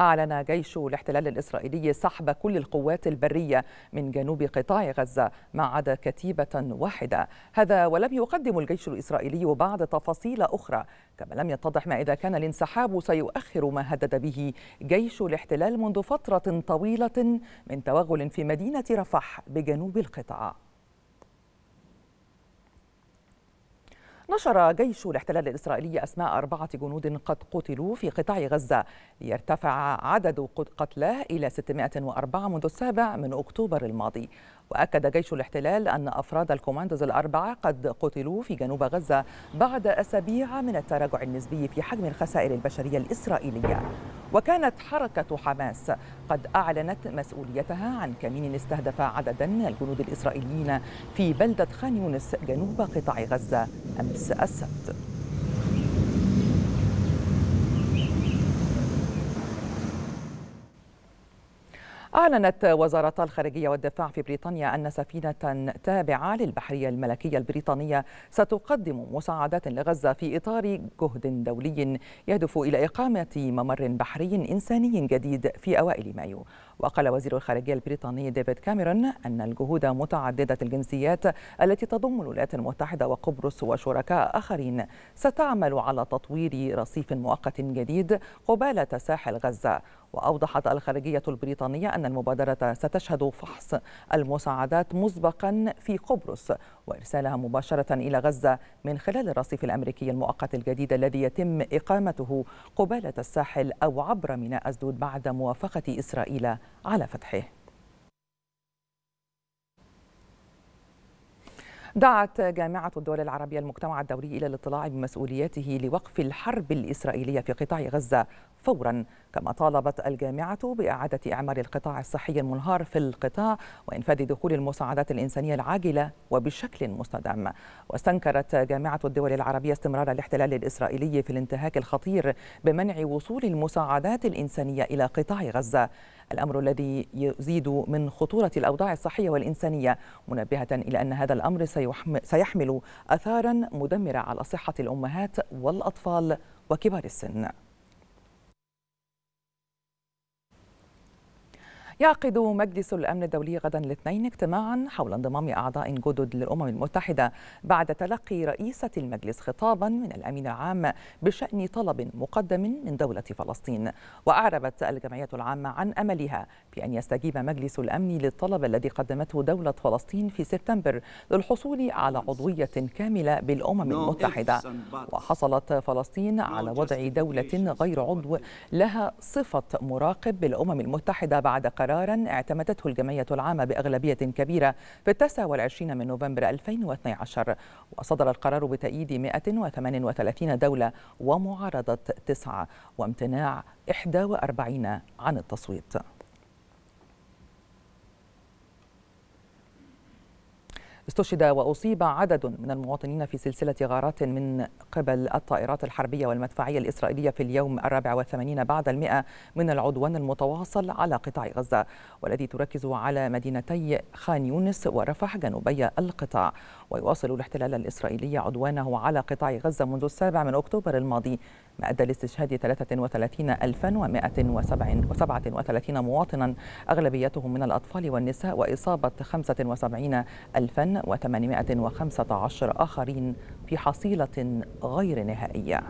أعلن جيش الاحتلال الإسرائيلي سحب كل القوات البرية من جنوب قطاع غزة ما عدا كتيبة واحدة هذا ولم يقدم الجيش الإسرائيلي بعد تفاصيل أخرى كما لم يتضح ما إذا كان الانسحاب سيؤخر ما هدد به جيش الاحتلال منذ فترة طويلة من توغل في مدينة رفح بجنوب القطاع نشر جيش الاحتلال الإسرائيلي أسماء أربعة جنود قد قتلوا في قطاع غزة ليرتفع عدد قتلاه إلى 604 منذ السابع من أكتوبر الماضي وأكد جيش الاحتلال أن أفراد الكوماندوز الأربعة قد قتلوا في جنوب غزة بعد أسابيع من التراجع النسبي في حجم الخسائر البشرية الإسرائيلية وكانت حركة حماس قد أعلنت مسؤوليتها عن كمين استهدف عددا من الجنود الإسرائيليين في بلدة خان يونس جنوب قطاع غزة أمس السبت أعلنت وزارة الخارجية والدفاع في بريطانيا أن سفينة تابعة للبحرية الملكية البريطانية ستقدم مساعدات لغزة في إطار جهد دولي يهدف إلى إقامة ممر بحري إنساني جديد في أوائل مايو وقال وزير الخارجية البريطاني ديفيد كاميرون أن الجهود متعددة الجنسيات التي تضم الولايات المتحدة وقبرص وشركاء آخرين ستعمل على تطوير رصيف مؤقت جديد قبالة ساحل غزة وأوضحت الخارجية البريطانية أن المبادرة ستشهد فحص المساعدات مسبقا في قبرص وإرسالها مباشرة إلى غزة من خلال الرصيف الأمريكي المؤقت الجديد الذي يتم إقامته قبالة الساحل أو عبر ميناء أسدود بعد موافقة إسرائيل على فتحه دعت جامعة الدول العربية المجتمع الدولي إلى الاطلاع بمسؤولياته لوقف الحرب الإسرائيلية في قطاع غزة فورا كما طالبت الجامعة بإعادة إعمار القطاع الصحي المنهار في القطاع وإنفاذ دخول المساعدات الإنسانية العاجلة وبشكل مستدام واستنكرت جامعة الدول العربية استمرار الاحتلال الإسرائيلي في الانتهاك الخطير بمنع وصول المساعدات الإنسانية إلى قطاع غزة الأمر الذي يزيد من خطورة الأوضاع الصحية والإنسانية منبهة إلى أن هذا الأمر سيحمل أثارا مدمرة على صحة الأمهات والأطفال وكبار السن يعقد مجلس الأمن الدولي غدا الاثنين اجتماعا حول انضمام أعضاء جدد للأمم المتحدة بعد تلقي رئيسة المجلس خطابا من الأمين العام بشأن طلب مقدم من دولة فلسطين وأعربت الجمعية العامة عن أملها بأن يستجيب مجلس الأمن للطلب الذي قدمته دولة فلسطين في سبتمبر للحصول على عضوية كاملة بالأمم المتحدة وحصلت فلسطين على وضع دولة غير عضو لها صفة مراقب بالأمم المتحدة بعد قرار قرارا اعتمدته الجمعية العامة بأغلبية كبيرة في التاسع والعشرين من نوفمبر 2012 وصدر القرار بتأييد 138 دولة ومعارضة تسعة وامتناع 41 عن التصويت استشهد وأصيب عدد من المواطنين في سلسلة غارات من قبل الطائرات الحربية والمدفعية الإسرائيلية في اليوم الرابع والثمانين بعد المئة من العدوان المتواصل على قطاع غزة والذي تركز على مدينتي خان يونس ورفح جنوبي القطاع ويواصل الاحتلال الإسرائيلي عدوانه على قطاع غزة منذ السابع من أكتوبر الماضي ما أدى لاستشهاد 33137 مواطنا أغلبيتهم من الأطفال والنساء وإصابة 75000 و815 آخرين في حصيلة غير نهائية